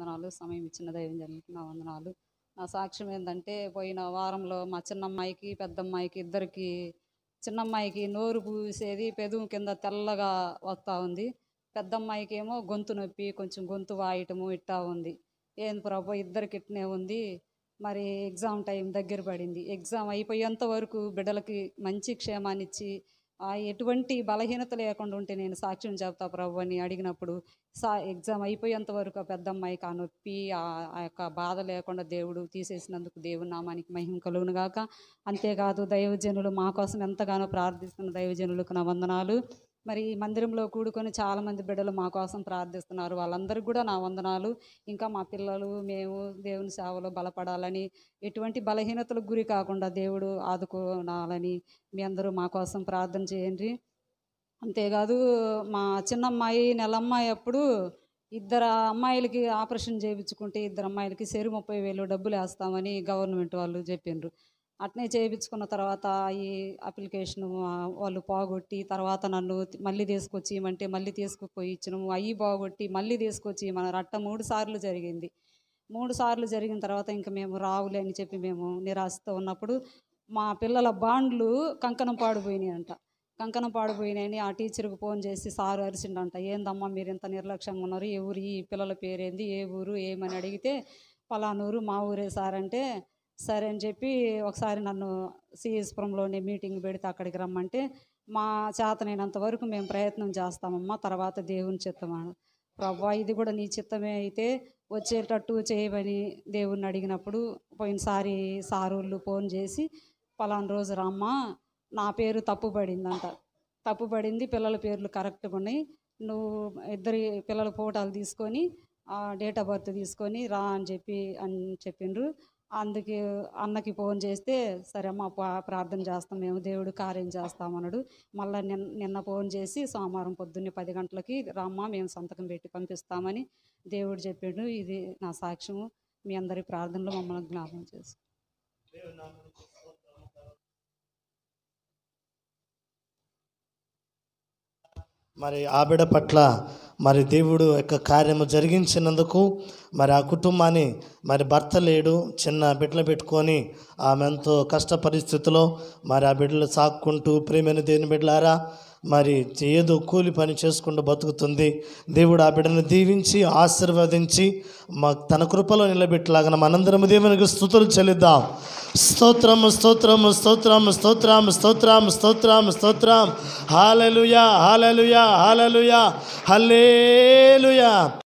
వందనాలు సమయం ఇచ్చిన దైవంజనులకి నా వందనాలు నా సాక్ష్యం ఏంటంటే పోయిన వారంలో మా చిన్నమ్మాయికి పెద్దమ్మాయికి ఇద్దరికి చిన్నమ్మాయికి నోరు పూసేది పెదువు కింద తెల్లగా వస్తూ ఉంది పెద్దమ్మాయికి ఏమో గొంతు నొప్పి కొంచెం గొంతు వాయటము ఇట్టా ఉంది ఏంది ప్రభు ఇద్దరికి ఇట్నే ఉంది మరి ఎగ్జామ్ టైం దగ్గర పడింది ఎగ్జామ్ అయిపోయేంత వరకు బిడ్డలకి మంచి క్షేమాన్నిచ్చి ఎటువంటి బలహీనత లేకుండా ఉంటే నేను సాక్ష్యం చెప్తా ప్రభు అని అడిగినప్పుడు సా ఎగ్జామ్ అయిపోయేంత వరకు ఆ పెద్ద అమ్మాయికి ఆ నొప్పి ఆ యొక్క బాధ లేకుండా దేవుడు తీసేసినందుకు దేవుడి నామానికి మహిమ కలుగునుగాక అంతేకాదు దైవజనులు మా కోసం ఎంతగానో ప్రార్థిస్తున్న దైవజనులకు నా వందనాలు మరి మందిరంలో కూడుకొని చాలామంది బిడ్డలు మా కోసం ప్రార్థిస్తున్నారు వాళ్ళందరికీ కూడా నా వందనాలు ఇంకా మా పిల్లలు మేము దేవుని సేవలో బలపడాలని ఎటువంటి బలహీనతలకు గురి కాకుండా దేవుడు ఆదుకోనాలని మీ అందరూ మా కోసం ప్రార్థన చేయండి అంతేకాదు మా చిన్నమ్మాయి నెలమ్మాయి అప్పుడు ఇద్దరు అమ్మాయిలకి ఆపరేషన్ చేయించుకుంటే ఇద్దరు అమ్మాయిలకి సెరు ముప్పై వేలు డబ్బులు వేస్తామని గవర్నమెంట్ వాళ్ళు చెప్పిండ్రు అట్నే చేయించుకున్న తర్వాత ఈ అప్లికేషన్ వాళ్ళు పోగొట్టి తర్వాత నన్ను మళ్ళీ తీసుకొచ్చి ఇవ్వమంటే మళ్ళీ తీసుకుపోయి ఇచ్చినాము అవి పోగొట్టి మళ్ళీ తీసుకొచ్చి మన రట్ట మూడు సార్లు జరిగింది మూడు సార్లు జరిగిన తర్వాత ఇంకా మేము రావులే అని చెప్పి మేము నిరాశతో ఉన్నప్పుడు మా పిల్లల బాండ్లు కంకణం పాడిపోయినాయి అంట కంకణం పాడిపోయినాయని ఆ టీచర్కి ఫోన్ చేసి సారు అరిచిండంట ఏందమ్మా మీరు ఇంత నిర్లక్ష్యంగా ఉన్నారు ఏ ఊరు ఈ పిల్లల పేరేంది ఏ ఊరు ఏమని అడిగితే పలానూరు మా ఊరే సార్ అంటే సరే అని చెప్పి ఒకసారి నన్ను సిఎస్పురంలోనే మీటింగ్ పెడితే అక్కడికి రమ్మంటే మా చేతనైనంత వరకు మేము ప్రయత్నం చేస్తామమ్మా తర్వాత దేవుని చిత్తం ప్రవ్వా ఇది కూడా నీ చిత్తమే అయితే వచ్చేటట్టు చేయమని దేవుణ్ణి అడిగినప్పుడు పోయినసారి సారుళ్ళు ఫోన్ చేసి పలానా రోజు రమ్మ నా పేరు తప్పు పడిందంట తప్పు పడింది పిల్లల పేర్లు కరెక్ట్గా ఉన్నాయి నువ్వు ఇద్దరి పిల్లల ఫోటోలు తీసుకొని డేట్ ఆఫ్ బర్త్ తీసుకొని రా అని చెప్పి అని చెప్పిండ్రు అందుకే అన్నకి ఫోన్ చేస్తే సరే అమ్మ ప్రార్థన చేస్తాం మేము దేవుడు కార్యం చేస్తామన్నాడు మళ్ళీ నిన్న నిన్న ఫోన్ చేసి సోమవారం పొద్దున్నే పది గంటలకి రామ్మ మేము సంతకం పెట్టి పంపిస్తామని దేవుడు చెప్పాడు ఇది నా సాక్ష్యము మీ అందరి ప్రార్థనలో మమ్మల్ని జ్ఞాపకం చేసు మరి ఆ బిడ పట్ల మరి దేవుడు యొక్క కార్యము జరిగించినందుకు మరి ఆ కుటుంబాన్ని మరి భర్త లేడు చిన్న బిడ్డలు పెట్టుకొని ఆమె ఎంతో కష్ట పరిస్థితిలో మరి ఆ బిడ్డలు సాక్కుంటూ ప్రేమైన దేని బిడ్డలారా మరి ఏదో కూలి పని చేసుకుంటూ బతుకుతుంది దేవుడు ఆ బిడ్డను దీవించి ఆశీర్వదించి మా తన కృపలో నిలబెట్టలాగా మనందరము దేవునికి స్థుతులు చెల్లిద్దాం స్తోత్రము స్తోత్రము స్తోత్రం స్తోత్రం స్తోత్రం స్తోత్రం స్తోత్రం హాలలుయా హాలలుయా హాలలుయా హల్లేలుయా